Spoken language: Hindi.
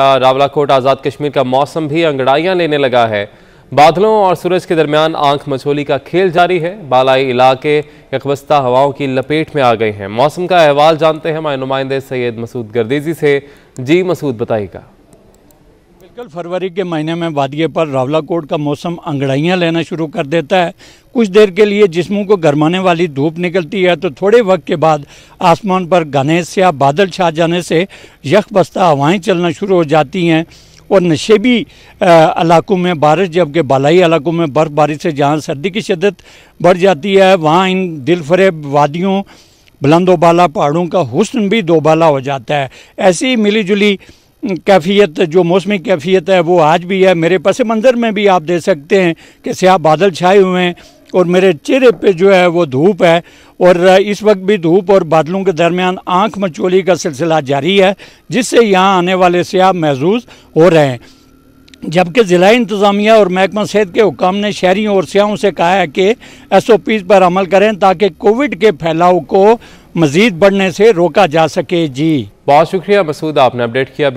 रावलाकोट आज़ाद कश्मीर का मौसम भी अंगड़ाइयां लेने लगा है बादलों और सूरज के दरमियान आंख मछोली का खेल जारी है बालाई इलाके यकबस्ता हवाओं की लपेट में आ गए हैं मौसम का अहवाल जानते हैं हमारे नुमाइंदे सैयद मसूद गर्देजी से जी मसूद बताइएगा आजकल फरवरी के महीने में वादिये पर रावला कोट का मौसम अंगड़ाइयाँ लेना शुरू कर देता है कुछ देर के लिए जिस्मों को गर्माने वाली धूप निकलती है तो थोड़े वक्त के बाद आसमान पर गनेश या बादल छा जाने से यख बस्ता हवाएँ चलना शुरू हो जाती हैं और नशेबी इलाकों में बारिश जबकि बालाई इलाकों में बर्फ़बारी से जहाँ सर्दी की शदत बढ़ जाती है वहाँ इन दिलफरेब वादियों बुलंदोबाला पहाड़ों का हुस्न भी दोबाला हो जाता है ऐसी मिली जुली कैफियत जो मौसमी कैफियत है वो आज भी है मेरे पस मंज़र में भी आप देख सकते हैं कि सयाह बादल छाए हुए हैं और मेरे चेहरे पे जो है वो धूप है और इस वक्त भी धूप और बादलों के दरमियान आँख मचोली का सिलसिला जारी है जिससे यहाँ आने वाले सयाह महजूज हो रहे हैं जबकि ज़िला इंतज़ामिया और महकमा सेहत के हुकाम ने शहरीों और सयाहों से कहा है कि एस ओ पीज़ पर अमल करें ताकि कोविड के फैलाव को मज़ीद बढ़ने से रोका जा सके जी बहुत शुक्रिया मसूद आपने अपडेट किया